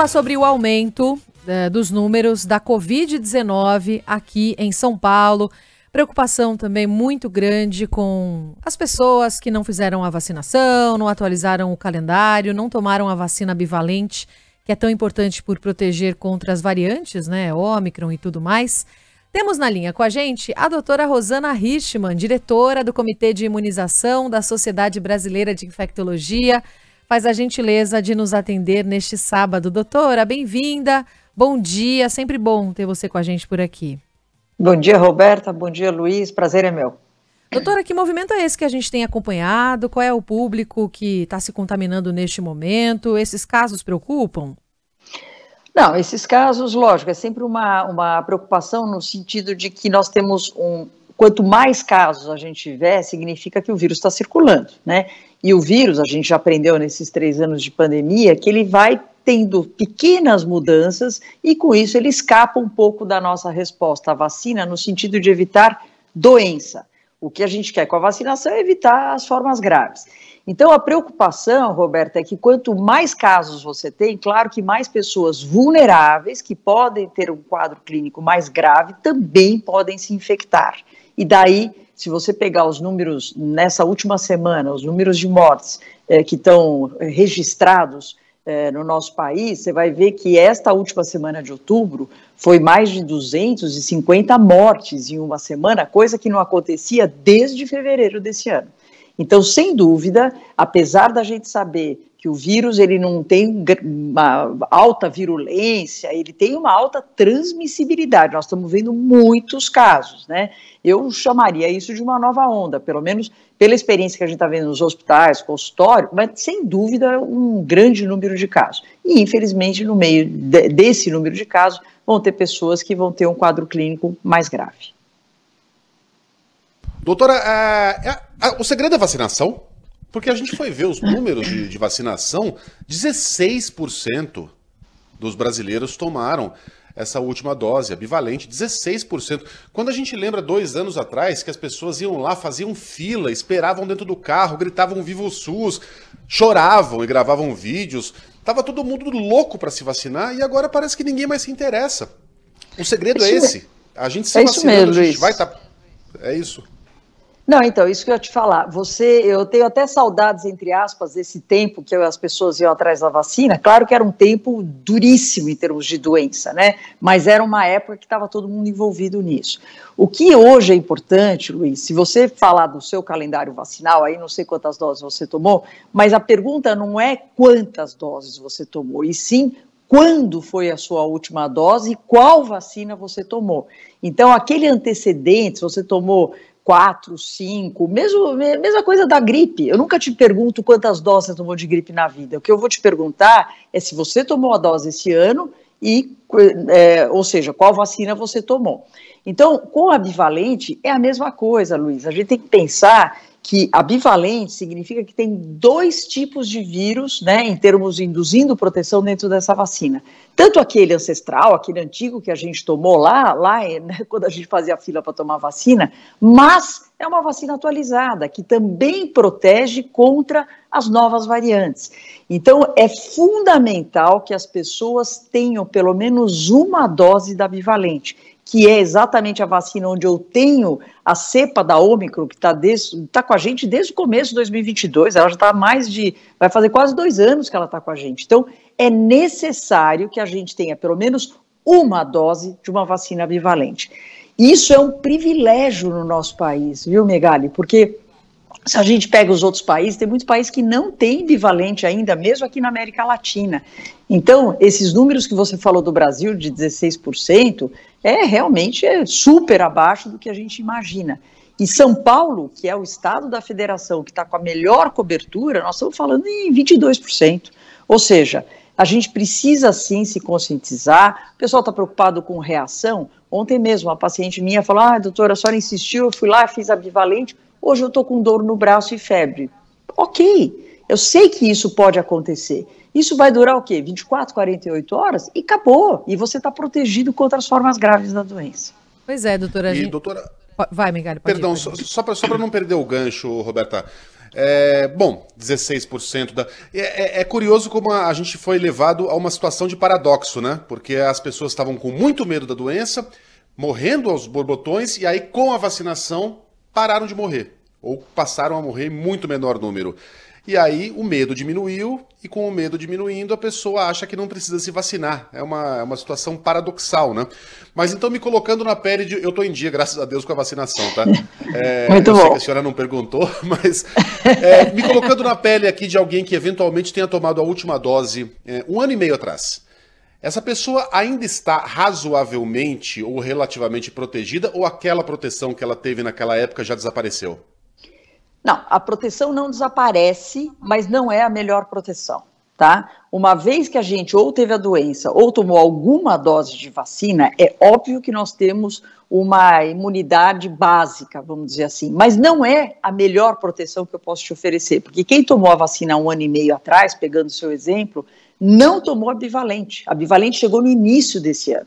falar sobre o aumento é, dos números da Covid-19 aqui em São Paulo. Preocupação também muito grande com as pessoas que não fizeram a vacinação, não atualizaram o calendário, não tomaram a vacina bivalente, que é tão importante por proteger contra as variantes, né? Ômicron e tudo mais. Temos na linha com a gente a doutora Rosana Richman, diretora do Comitê de Imunização da Sociedade Brasileira de Infectologia faz a gentileza de nos atender neste sábado. Doutora, bem-vinda. Bom dia, sempre bom ter você com a gente por aqui. Bom dia, Roberta. Bom dia, Luiz. Prazer é meu. Doutora, que movimento é esse que a gente tem acompanhado? Qual é o público que está se contaminando neste momento? Esses casos preocupam? Não, esses casos, lógico, é sempre uma, uma preocupação no sentido de que nós temos um, quanto mais casos a gente tiver, significa que o vírus está circulando, né? E o vírus, a gente já aprendeu nesses três anos de pandemia, que ele vai tendo pequenas mudanças e com isso ele escapa um pouco da nossa resposta à vacina no sentido de evitar doença. O que a gente quer com a vacinação é evitar as formas graves. Então, a preocupação, Roberta, é que quanto mais casos você tem, claro que mais pessoas vulneráveis, que podem ter um quadro clínico mais grave, também podem se infectar. E daí, se você pegar os números nessa última semana, os números de mortes é, que estão eh, registrados é, no nosso país, você vai ver que esta última semana de outubro foi mais de 250 mortes em uma semana, coisa que não acontecia desde fevereiro desse ano. Então, sem dúvida, apesar da gente saber que o vírus ele não tem uma alta virulência, ele tem uma alta transmissibilidade. Nós estamos vendo muitos casos, né? Eu chamaria isso de uma nova onda, pelo menos pela experiência que a gente está vendo nos hospitais, consultório, mas sem dúvida um grande número de casos. E infelizmente no meio de, desse número de casos vão ter pessoas que vão ter um quadro clínico mais grave. Doutora, é, é, é, o segredo é vacinação? Porque a gente foi ver os números de, de vacinação, 16% dos brasileiros tomaram essa última dose, abivalente. 16%. Quando a gente lembra dois anos atrás que as pessoas iam lá, faziam fila, esperavam dentro do carro, gritavam Viva o SUS, choravam e gravavam vídeos, tava todo mundo louco para se vacinar e agora parece que ninguém mais se interessa. O segredo é, é esse. A gente se é vacina, a gente vai estar. Tá... É isso. Não, então, isso que eu ia te falar. Você, eu tenho até saudades, entre aspas, desse tempo que eu, as pessoas iam atrás da vacina. Claro que era um tempo duríssimo em termos de doença, né? Mas era uma época que estava todo mundo envolvido nisso. O que hoje é importante, Luiz, se você falar do seu calendário vacinal, aí não sei quantas doses você tomou, mas a pergunta não é quantas doses você tomou, e sim quando foi a sua última dose e qual vacina você tomou. Então, aquele antecedente, se você tomou quatro, cinco, mesmo, mesma coisa da gripe. Eu nunca te pergunto quantas doses você tomou de gripe na vida. O que eu vou te perguntar é se você tomou a dose esse ano e, é, ou seja, qual vacina você tomou. Então, com a bivalente é a mesma coisa, Luiz. A gente tem que pensar que abivalente significa que tem dois tipos de vírus, né, em termos de induzindo proteção dentro dessa vacina. Tanto aquele ancestral, aquele antigo que a gente tomou lá, lá né, quando a gente fazia fila para tomar vacina, mas é uma vacina atualizada que também protege contra as novas variantes. Então é fundamental que as pessoas tenham pelo menos uma dose da bivalente que é exatamente a vacina onde eu tenho a cepa da Ômicron, que está tá com a gente desde o começo de 2022, ela já está mais de. vai fazer quase dois anos que ela está com a gente. Então, é necessário que a gente tenha pelo menos uma dose de uma vacina bivalente. Isso é um privilégio no nosso país, viu, Megali? Porque se a gente pega os outros países, tem muitos países que não têm bivalente ainda, mesmo aqui na América Latina. Então, esses números que você falou do Brasil, de 16%, é realmente é super abaixo do que a gente imagina. E São Paulo, que é o estado da federação que está com a melhor cobertura, nós estamos falando em 22%. Ou seja, a gente precisa sim se conscientizar. O pessoal está preocupado com reação. Ontem mesmo, uma paciente minha falou: Ah, doutora, a senhora insistiu, eu fui lá, fiz a bivalente Hoje eu estou com dor no braço e febre. Ok, eu sei que isso pode acontecer. Isso vai durar o quê? 24, 48 horas e acabou. E você está protegido contra as formas graves da doença. Pois é, doutora. E, doutora... Vai, Miguel. Perdão, ir, só, só para não perder o gancho, Roberta. É, bom, 16% da. É, é, é, curioso como a, gente foi levado a uma situação de paradoxo, né? Porque as pessoas estavam com muito medo da doença, morrendo aos borbotões, e aí com a vacinação pararam de morrer, ou passaram a morrer em muito menor número. E aí o medo diminuiu, e com o medo diminuindo, a pessoa acha que não precisa se vacinar. É uma, é uma situação paradoxal, né? Mas então, me colocando na pele de. Eu tô em dia, graças a Deus, com a vacinação, tá? É, Muito bom. a senhora não perguntou, mas. É, me colocando na pele aqui de alguém que eventualmente tenha tomado a última dose é, um ano e meio atrás. Essa pessoa ainda está razoavelmente ou relativamente protegida ou aquela proteção que ela teve naquela época já desapareceu? Não, a proteção não desaparece, mas não é a melhor proteção, tá? Uma vez que a gente ou teve a doença ou tomou alguma dose de vacina, é óbvio que nós temos uma imunidade básica, vamos dizer assim, mas não é a melhor proteção que eu posso te oferecer, porque quem tomou a vacina um ano e meio atrás, pegando o seu exemplo, não tomou a bivalente. A bivalente chegou no início desse ano.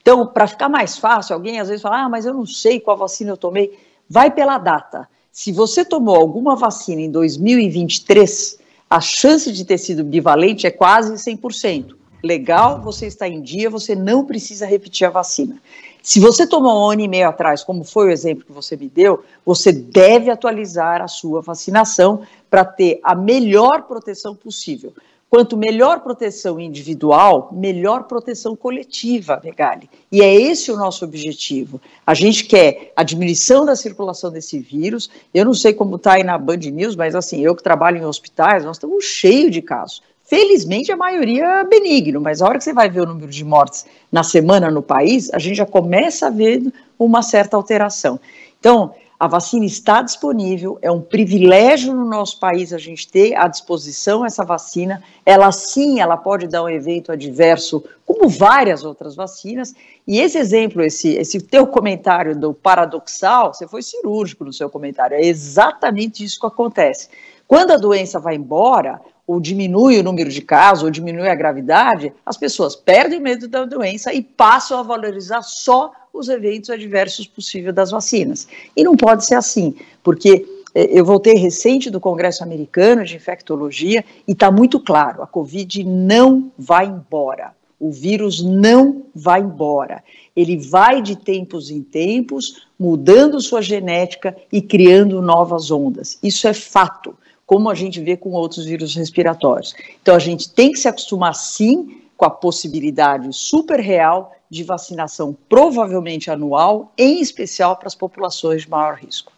Então, para ficar mais fácil, alguém às vezes fala: ah, mas eu não sei qual vacina eu tomei. Vai pela data. Se você tomou alguma vacina em 2023, a chance de ter sido bivalente é quase 100%. Legal, você está em dia, você não precisa repetir a vacina. Se você tomou um ano e meio atrás, como foi o exemplo que você me deu, você deve atualizar a sua vacinação para ter a melhor proteção possível. Quanto melhor proteção individual, melhor proteção coletiva, Megali. E é esse o nosso objetivo. A gente quer a diminuição da circulação desse vírus. Eu não sei como está aí na Band News, mas assim, eu que trabalho em hospitais, nós estamos cheios de casos. Felizmente, a maioria é benigno, mas a hora que você vai ver o número de mortes na semana no país, a gente já começa a ver uma certa alteração. Então, a vacina está disponível, é um privilégio no nosso país a gente ter à disposição essa vacina. Ela sim, ela pode dar um evento adverso, como várias outras vacinas. E esse exemplo, esse, esse teu comentário do paradoxal, você foi cirúrgico no seu comentário, é exatamente isso que acontece. Quando a doença vai embora, ou diminui o número de casos, ou diminui a gravidade, as pessoas perdem o medo da doença e passam a valorizar só os eventos adversos possíveis das vacinas. E não pode ser assim, porque eh, eu voltei recente do Congresso Americano de Infectologia e está muito claro: a Covid não vai embora. O vírus não vai embora. Ele vai de tempos em tempos, mudando sua genética e criando novas ondas. Isso é fato como a gente vê com outros vírus respiratórios. Então, a gente tem que se acostumar, sim, com a possibilidade super real de vacinação, provavelmente anual, em especial para as populações de maior risco.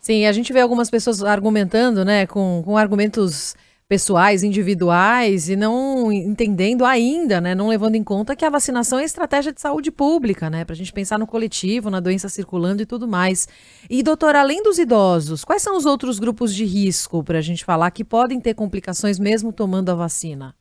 Sim, a gente vê algumas pessoas argumentando, né, com, com argumentos pessoais, individuais e não entendendo ainda, né, não levando em conta que a vacinação é estratégia de saúde pública, né, para a gente pensar no coletivo, na doença circulando e tudo mais. E doutor, além dos idosos, quais são os outros grupos de risco para a gente falar que podem ter complicações mesmo tomando a vacina?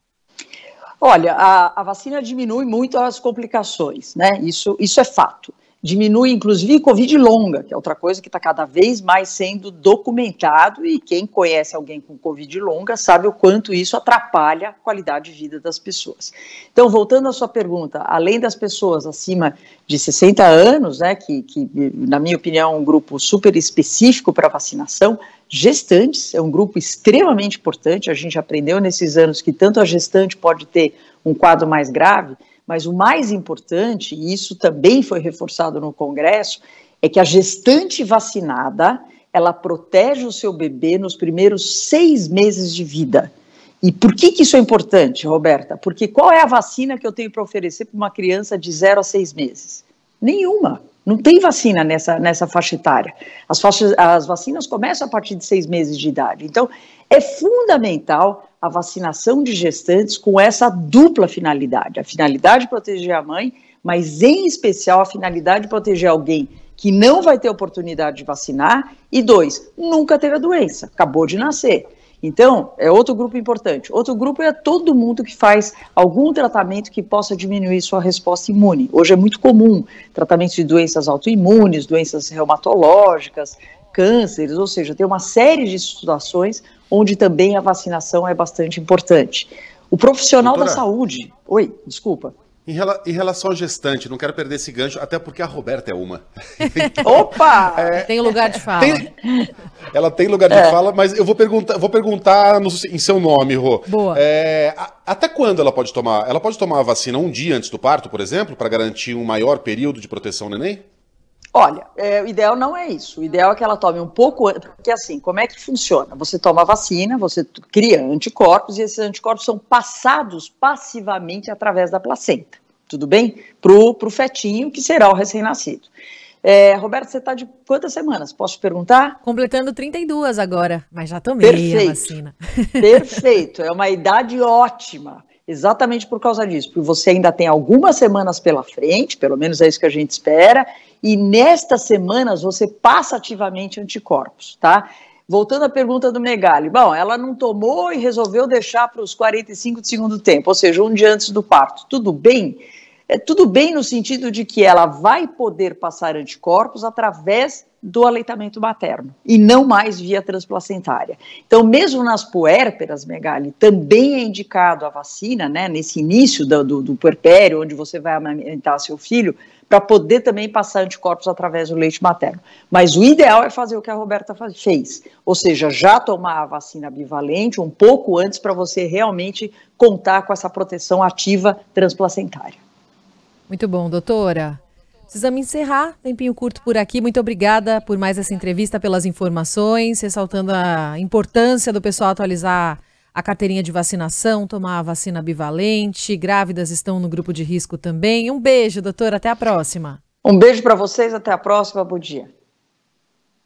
Olha, a, a vacina diminui muito as complicações, né? Isso, isso é fato diminui inclusive Covid longa, que é outra coisa que está cada vez mais sendo documentado e quem conhece alguém com Covid longa sabe o quanto isso atrapalha a qualidade de vida das pessoas. Então, voltando à sua pergunta, além das pessoas acima de 60 anos, né, que, que na minha opinião é um grupo super específico para vacinação, gestantes é um grupo extremamente importante, a gente aprendeu nesses anos que tanto a gestante pode ter um quadro mais grave, mas o mais importante, e isso também foi reforçado no Congresso, é que a gestante vacinada ela protege o seu bebê nos primeiros seis meses de vida. E por que, que isso é importante, Roberta? Porque qual é a vacina que eu tenho para oferecer para uma criança de zero a seis meses? Nenhuma. Não tem vacina nessa, nessa faixa etária. As, faixas, as vacinas começam a partir de seis meses de idade. Então, é fundamental a vacinação de gestantes com essa dupla finalidade: a finalidade de proteger a mãe, mas em especial a finalidade de proteger alguém que não vai ter oportunidade de vacinar, e dois, nunca teve a doença, acabou de nascer. Então, é outro grupo importante. Outro grupo é todo mundo que faz algum tratamento que possa diminuir sua resposta imune. Hoje é muito comum tratamentos de doenças autoimunes, doenças reumatológicas, cânceres, ou seja, tem uma série de situações onde também a vacinação é bastante importante. O profissional Doutora, da saúde. Oi, desculpa. Em, rela, em, relação à gestante, não quero perder esse gancho, até porque a Roberta é uma. Opa! É, tem lugar de fala. Tem, ela tem lugar de é. fala, mas eu vou perguntar, vou perguntar no, em seu nome, Rô. Boa. É, a, até quando ela pode tomar? Ela pode tomar a vacina um dia antes do parto, por exemplo, para garantir um maior período de proteção neném? Olha, é, o ideal não é isso. O ideal é que ela tome um pouco antes, porque assim, como é que funciona? Você toma vacina, você cria anticorpos e esses anticorpos são passados passivamente através da placenta, tudo bem? para o fetinho que será o recém-nascido. É, Roberto, você está de quantas semanas? Posso perguntar? Completando 32 agora, mas já tomei Perfeito. a vacina. Perfeito, é uma idade ótima. Exatamente por causa disso, porque você ainda tem algumas semanas pela frente, pelo menos é isso que a gente espera, e nestas semanas você passa ativamente anticorpos, tá? Voltando à pergunta do Megali, bom, ela não tomou e resolveu deixar para os 45 de segundo tempo, ou seja, um dia antes do parto. Tudo bem? É, tudo bem no sentido de que ela vai poder passar anticorpos através do aleitamento materno e não mais via transplacentária. Então, mesmo nas puérperas, Megali, também é indicado a vacina, né, nesse início do, do, do puerpério, onde você vai amamentar seu filho, para poder também passar anticorpos através do leite materno. Mas o ideal é fazer o que a Roberta fez, ou seja, já tomar a vacina bivalente um pouco antes para você realmente contar com essa proteção ativa transplacentária. Muito bom, doutora. Precisamos encerrar, tempinho curto por aqui. Muito obrigada por mais essa entrevista, pelas informações, ressaltando a importância do pessoal atualizar a carteirinha de vacinação, tomar a vacina bivalente, grávidas estão no grupo de risco também. Um beijo, doutora, até a próxima. Um beijo para vocês, até a próxima, bom dia.